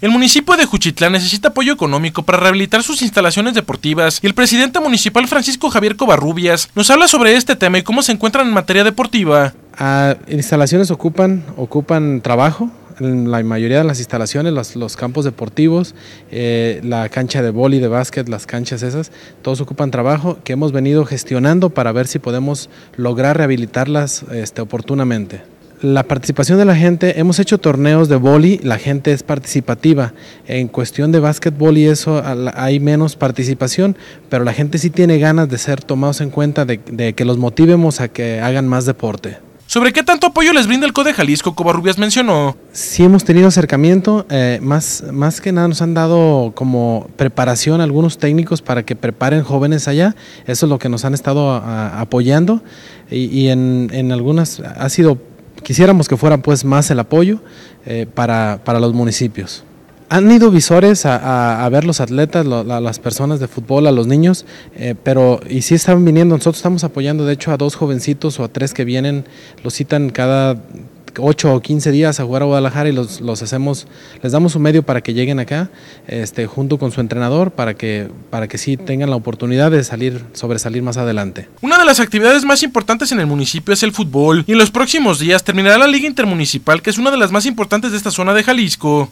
El municipio de Juchitlán necesita apoyo económico para rehabilitar sus instalaciones deportivas y el presidente municipal Francisco Javier Covarrubias nos habla sobre este tema y cómo se encuentran en materia deportiva. Ah, instalaciones ocupan, ocupan trabajo, la mayoría de las instalaciones, los, campos deportivos, eh, la cancha de boli, de básquet, las canchas esas, todos ocupan trabajo que hemos venido gestionando para ver si podemos lograr rehabilitarlas este, oportunamente la participación de la gente, hemos hecho torneos de boli, la gente es participativa. En cuestión de básquetbol y eso hay menos participación, pero la gente sí tiene ganas de ser tomados en cuenta, de, que los motivemos a que hagan más deporte. ¿Sobre qué tanto apoyo les brinda el CODE Jalisco? Rubias mencionó. Sí hemos tenido acercamiento, eh, más, más que nada nos han dado como preparación algunos técnicos para que preparen jóvenes allá, eso es lo que nos han estado apoyando y, en, en, algunas ha sido Quisiéramos que fuera pues más el apoyo eh, para, los municipios. Han ido visores a, ver los atletas, a las personas de fútbol, a los niños, eh, pero y sí están viniendo, nosotros estamos apoyando de hecho a dos jovencitos o a tres que vienen, los citan cada 8 o 15 días a jugar a Guadalajara y los, hacemos, les damos un medio para que lleguen acá, este, junto con su entrenador, para que, para que sí tengan la oportunidad de salir, sobresalir más adelante. Una de las actividades más importantes en el municipio es el fútbol, y en los próximos días terminará la Liga Intermunicipal, que es una de las más importantes de esta zona de Jalisco.